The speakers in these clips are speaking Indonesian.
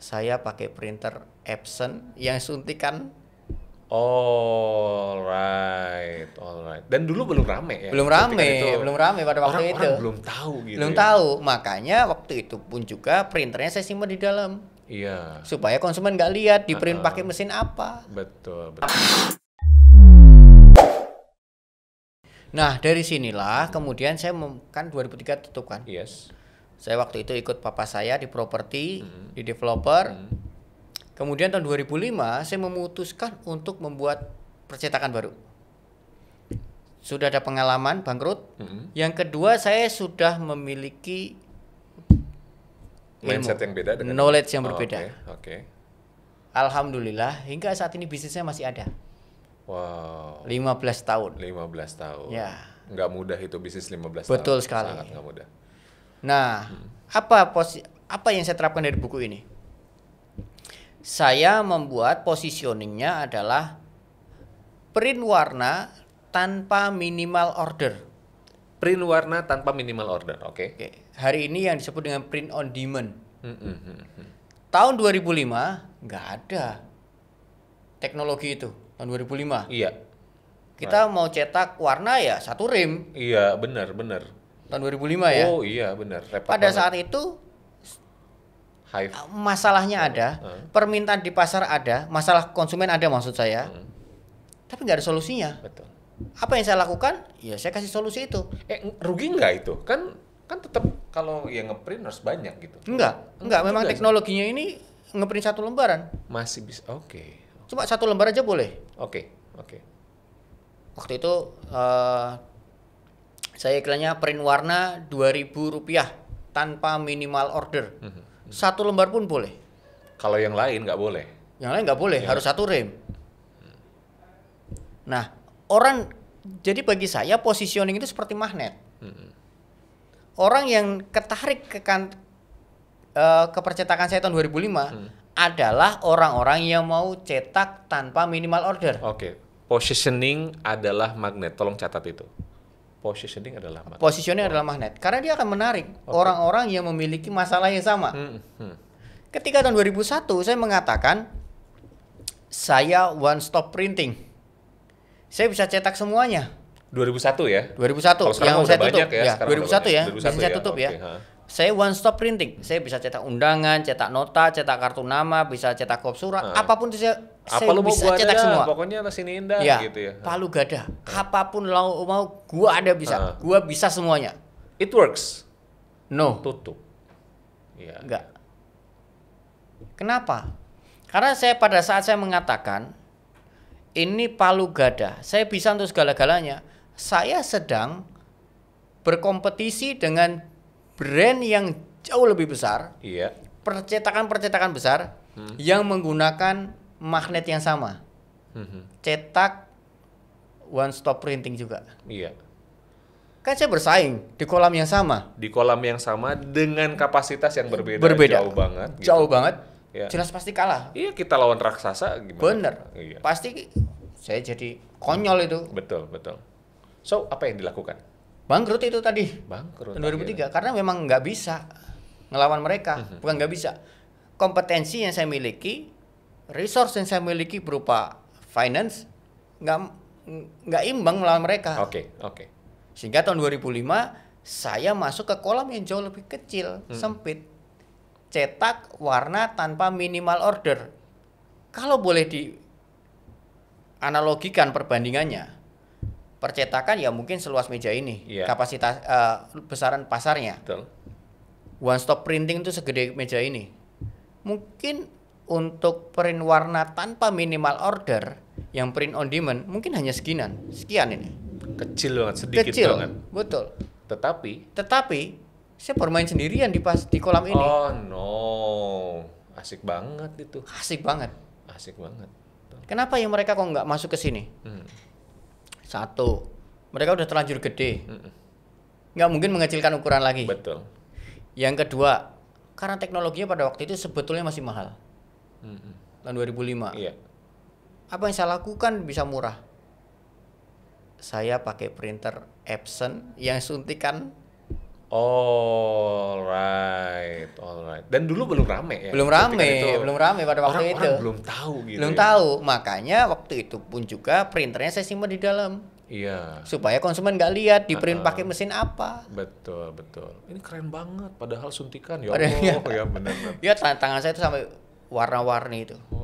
saya pakai printer Epson yang suntikan Alright, alright. Dan dulu belum rame ya. Belum rame, itu, belum rame pada waktu orang, itu. Orang belum tahu gitu. Belum ya? tahu, makanya waktu itu pun juga printernya saya simpan di dalam. Iya. Supaya konsumen nggak lihat di print uh -uh. pakai mesin apa. Betul, betul. Nah dari sinilah kemudian saya kan 2003 tutup kan. Yes. Saya waktu itu ikut papa saya di properti, hmm. di developer. Hmm. Kemudian tahun 2005 saya memutuskan untuk membuat percetakan baru. Sudah ada pengalaman bangkrut. Hmm. Yang kedua saya sudah memiliki mindset ilmu, yang beda dengan knowledge yang oh, berbeda. okay. okay. Alhamdulillah hingga saat ini bisnisnya masih ada. Wow. 15 tahun. 15 tahun. Ya. Nggak mudah itu bisnis 15 Betul tahun. Betul sekali. Sangat nggak mudah. Nah, hmm. apa posi apa yang saya terapkan dari buku ini? Saya membuat positioningnya adalah print warna tanpa minimal order. Print warna tanpa minimal order, oke? Okay. Okay. Hari ini yang disebut dengan print on demand. Hmm, hmm, hmm, hmm. Tahun 2005 nggak ada teknologi itu tahun 2005. Iya. Kita right. mau cetak warna ya satu rim. Iya benar benar Tahun 2005 ya? Oh iya benar. Repet Pada banget. saat itu Hive. Uh, masalahnya ada, permintaan di pasar ada, masalah konsumen ada maksud saya. Tapi nggak ada solusinya. Betul. Apa yang saya lakukan? Ya saya kasih solusi itu. Eh rugi nggak itu? Kan kan tetap kalau yang ngeprint harus banyak gitu. Enggak, enggak. Memang teknologinya ini ngeprint satu lembaran. Masih bisa. Oke. Okay. Cuma satu lembar aja boleh. Oke, okay. oke. Okay. Waktu itu uh, saya iklannya print warna 2000 rupiah tanpa minimal order. Hmm. Satu lembar pun boleh. Kalau yang lain nggak boleh. Yang lain nggak boleh, ya. harus satu rem. Nah, orang jadi bagi saya positioning itu seperti magnet. Hmm. Orang yang ketarik ke kan, uh, ke percetakan saya tahun 2005 hmm. adalah orang-orang yang mau cetak tanpa minimal order. Oke. Okay. Positioning adalah magnet. Tolong catat itu Positioning adalah magnet. Positioning adalah magnet. Karena dia akan menarik orang orang-orang yang memiliki masalah yang sama. Hmm. Hmm. Ketika tahun 2001 saya mengatakan saya one stop printing. Saya bisa cetak semuanya. 2001 ya? 2001 Kalau yang kan saya tutup. Banyak ya, ya 2001 ya. 2001 bisa saya ya, tutup okay, ya. Ha saya one stop printing. Saya bisa cetak undangan, cetak nota, cetak kartu nama, bisa cetak kop surat, hmm. apapun itu saya, Apa saya bisa cetak ada, semua. Pokoknya ada sini indah ya, gitu ya. Palu gada, Hmm. apapun lo mau, gua ada bisa. Hmm. Gua bisa semuanya. It works. No. Tutup. Ya. Enggak. Kenapa? Karena saya pada saat saya mengatakan ini palu gada, saya bisa untuk segala-galanya. Saya sedang berkompetisi dengan brand yang jauh lebih besar, iya. percetakan-percetakan besar hmm. yang menggunakan magnet yang sama, hmm. cetak one stop printing juga. Iya. Kan saya bersaing di kolam yang sama. Di kolam yang sama dengan kapasitas yang berbeda. Berbeda. Jauh banget. Gitu. Jauh banget. Ya. Jelas pasti kalah. Iya kita lawan raksasa gimana? Bener. Iya. Pasti saya jadi konyol hmm. itu. Betul betul. So apa yang dilakukan? bangkrut itu tadi bangkrut tahun 2003 akhirnya. karena memang nggak bisa ngelawan mereka mhm. bukan nggak bisa kompetensi yang saya miliki resource yang saya miliki berupa finance nggak nggak imbang melawan mereka oke okay, oke okay. sehingga tahun 2005 saya masuk ke kolam yang jauh lebih kecil hmm. sempit cetak warna tanpa minimal order kalau boleh di analogikan perbandingannya percetakan ya mungkin seluas meja ini yeah. kapasitas uh, besaran pasarnya Betul. one stop printing itu segede meja ini mungkin untuk print warna tanpa minimal order yang print on demand mungkin hanya sekian sekian ini kecil banget sedikit kecil, banget betul tetapi tetapi saya bermain sendirian di pas di kolam ini oh no asik banget itu asik banget asik banget kenapa yang mereka kok nggak masuk ke sini hmm satu, mereka udah terlanjur gede. Nggak mungkin mengecilkan ukuran lagi. Betul. Yang kedua, karena teknologinya pada waktu itu sebetulnya masih mahal. Mm-mm. Tahun 2005. Iya. Apa yang saya lakukan bisa murah? Saya pakai printer Epson yang suntikan Oh, dan dulu belum rame ya. Belum rame, itu, belum rame pada waktu orang, itu. Orang belum tahu gitu. Belum ya. tahu. Makanya waktu itu pun juga printernya saya simpan di dalam. Iya. Supaya konsumen nggak lihat di print uh, pakai mesin apa. Betul, betul. Ini keren banget padahal suntikan ya Padahal, Allah, ya, ya benar benar. Ya tangan saya itu sampai warna-warni itu. Oh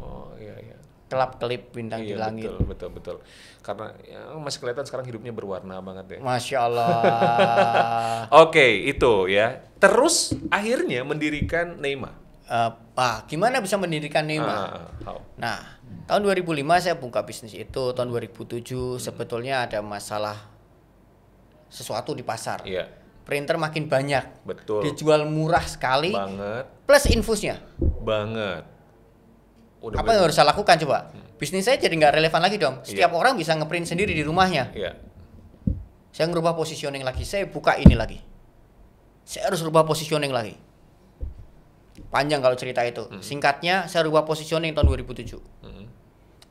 kelap kelip bintang iya, di langit. Betul betul betul. Karena ya, masih kelihatan sekarang hidupnya berwarna banget ya. Masya Allah. Oke okay, itu ya. Terus akhirnya mendirikan Neymar. Uh, gimana bisa mendirikan Neymar? Uh, nah, tahun 2005 saya buka bisnis itu, tahun 2007 hmm. sebetulnya ada masalah sesuatu di pasar. Yeah. Printer makin banyak. Betul. Dijual murah sekali. Banget. Plus infusnya. Banget Udah apa yang harus saya lakukan coba? Hmm. Bisnis saya jadi nggak relevan lagi dong. Iya. Setiap yeah. orang bisa ngeprint sendiri di rumahnya. Yeah. Saya ngubah positioning lagi. Saya buka ini lagi. Saya harus rubah positioning lagi. Panjang kalau cerita itu. -hmm. Singkatnya, saya rubah positioning tahun 2007. -hmm.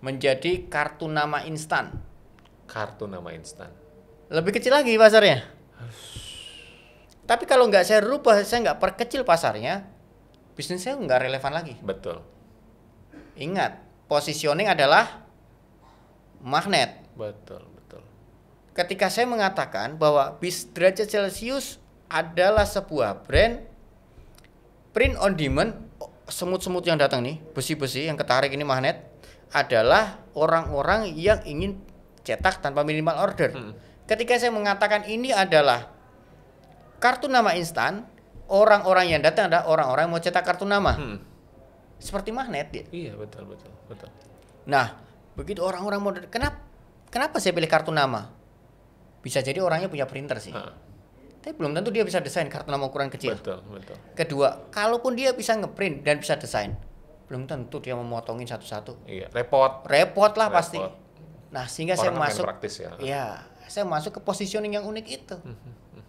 Menjadi kartu nama instan. Kartu nama instan. Lebih kecil lagi pasarnya. Tapi kalau nggak saya rubah, saya nggak perkecil pasarnya, bisnis saya nggak relevan lagi. Betul Ingat, positioning adalah magnet. Betul, betul. Ketika saya mengatakan bahwa bis derajat Celcius adalah sebuah brand print on demand, oh, semut-semut yang datang nih, besi-besi yang ketarik ini magnet adalah orang-orang yang ingin cetak tanpa minimal order. Hmm. Ketika saya mengatakan ini adalah kartu nama instan, orang-orang yang datang adalah orang-orang yang mau cetak kartu nama. Hmm seperti magnet dia. Iya betul betul betul. Nah begitu orang-orang mau kenapa kenapa saya pilih kartu nama? Bisa jadi orangnya punya printer sih. Ha. Ah. Tapi belum tentu dia bisa desain kartu nama ukuran kecil. Betul betul. Kedua, kalaupun dia bisa ngeprint dan bisa desain, belum tentu dia memotongin satu-satu. Iya repot. Repot lah repot. pasti. Nah sehingga orang saya masuk. Praktis ya. ya. saya masuk ke positioning yang unik itu. Hmm, hmm, hmm.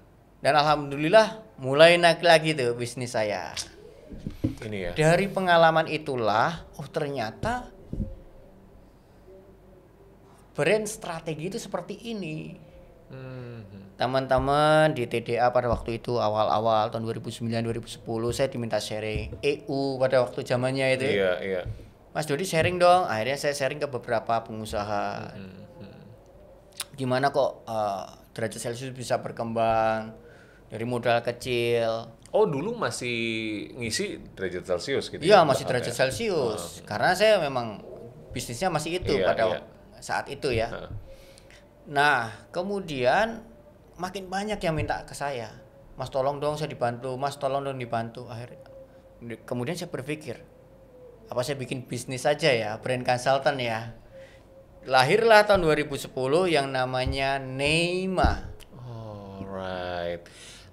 Dan alhamdulillah mulai naik lagi tuh bisnis saya ini ya. Dari pengalaman itulah, oh ternyata brand strategi itu seperti ini. Mhm. Teman-teman di TDA pada waktu itu awal-awal tahun 2009-2010 saya diminta sharing EU pada waktu zamannya itu. Ya. Iya, iya. Mas Dodi sharing dong. Akhirnya saya sharing ke beberapa pengusaha. Hmm, Gimana kok uh, derajat Celsius bisa berkembang dari modal kecil Oh dulu masih ngisi derajat Celcius gitu? Iya ya? masih derajat ya. Celcius. Uh. Karena saya memang bisnisnya masih itu iya, pada iya. saat itu ya. Uh. Nah kemudian makin banyak yang minta ke saya, Mas tolong dong saya dibantu, Mas tolong dong dibantu. Akhirnya kemudian saya berpikir apa saya bikin bisnis saja ya, brand consultant ya. Lahirlah tahun 2010 yang namanya Neima. Alright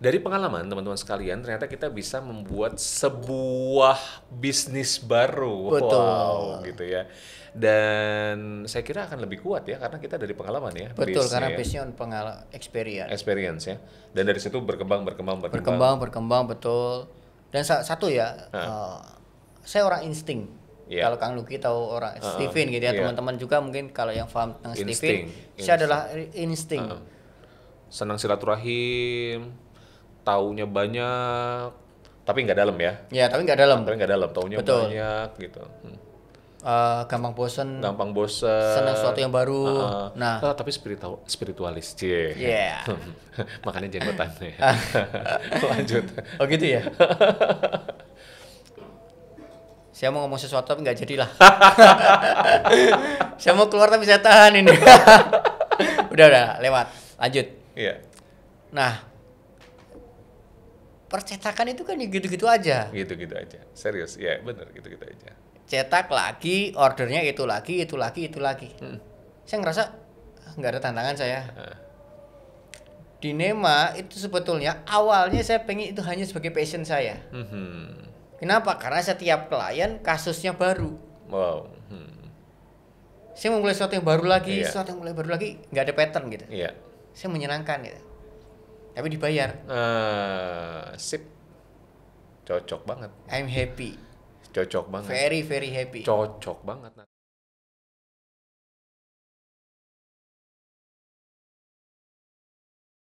dari pengalaman teman-teman sekalian ternyata kita bisa membuat sebuah bisnis baru Betul. wow gitu ya dan saya kira akan lebih kuat ya karena kita dari pengalaman ya betul base karena ya. base-nya pengalaman experience experience ya dan dari situ berkembang berkembang berkembang berkembang berkembang betul dan satu ya uh, saya orang insting yeah. kalau Kang Luki tahu orang uh, Steven gitu ya teman iya. teman-teman juga mungkin kalau yang paham tentang Stephen Steven saya adalah insting uh, senang silaturahim taunya banyak tapi nggak dalam ya ya tapi nggak dalam tapi nggak dalam taunya Betul. banyak gitu hmm. uh, gampang bosen gampang bosen senang sesuatu yang baru uh, uh. nah oh, tapi spiritual spiritualis cie yeah. makanya jenggotan ya lanjut oh gitu ya saya mau ngomong sesuatu tapi nggak jadilah saya mau keluar tapi saya tahan ini udah udah lewat lanjut iya yeah. nah percetakan itu kan ya gitu-gitu aja. Gitu-gitu aja. Serius, ya benar gitu-gitu aja. Cetak lagi, ordernya itu lagi, itu lagi, itu lagi. Hmm. Saya ngerasa ah, nggak ada tantangan saya. Uh. Di Nema itu sebetulnya awalnya saya pengen itu hanya sebagai passion saya. Hmm. Kenapa? Karena setiap klien kasusnya baru. Wow. Hmm. Saya mulai sesuatu yang baru lagi, yeah. sesuatu yang mulai baru lagi, nggak ada pattern gitu. Iya. Yeah. Saya menyenangkan gitu tapi dibayar uh, sip cocok banget I'm happy cocok banget very very happy cocok banget